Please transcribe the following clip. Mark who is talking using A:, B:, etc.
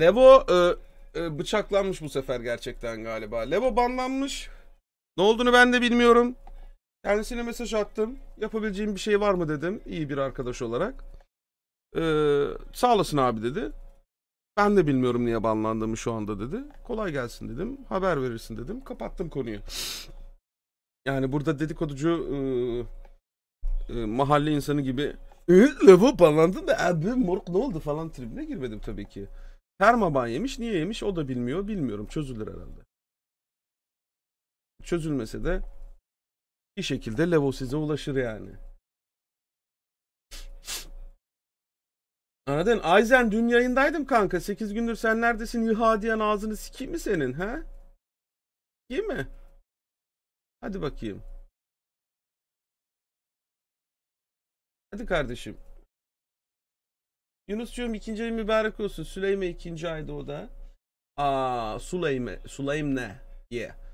A: Levo e, e, bıçaklanmış bu sefer gerçekten galiba. Levo banlanmış. Ne olduğunu ben de bilmiyorum. Kendisine mesaj attım. Yapabileceğim bir şey var mı dedim. İyi bir arkadaş olarak. Ee, sağ olasın abi dedi. Ben de bilmiyorum niye banlandığımı şu anda dedi. Kolay gelsin dedim. Haber verirsin dedim. Kapattım konuyu. Yani burada dedikoducu e, e, mahalle insanı gibi Levo banlandı da abi moruk ne oldu falan tribine girmedim tabii ki. Permaban yemiş. Niye yemiş o da bilmiyor. Bilmiyorum. Çözülür herhalde. Çözülmese de bir şekilde Levo size ulaşır yani. Anladın? Ayzen dün yayındaydım kanka. 8 gündür sen neredesin? Yıha diyen ağzını sikeyim mi senin? He? İyi mi? Hadi bakayım. Hadi kardeşim. Yunus'cuğum ikinci ay mübarek olsun. Süleyme ikinci ayda o da.
B: Aa, Süleyme. Süleyme.
A: Yeah.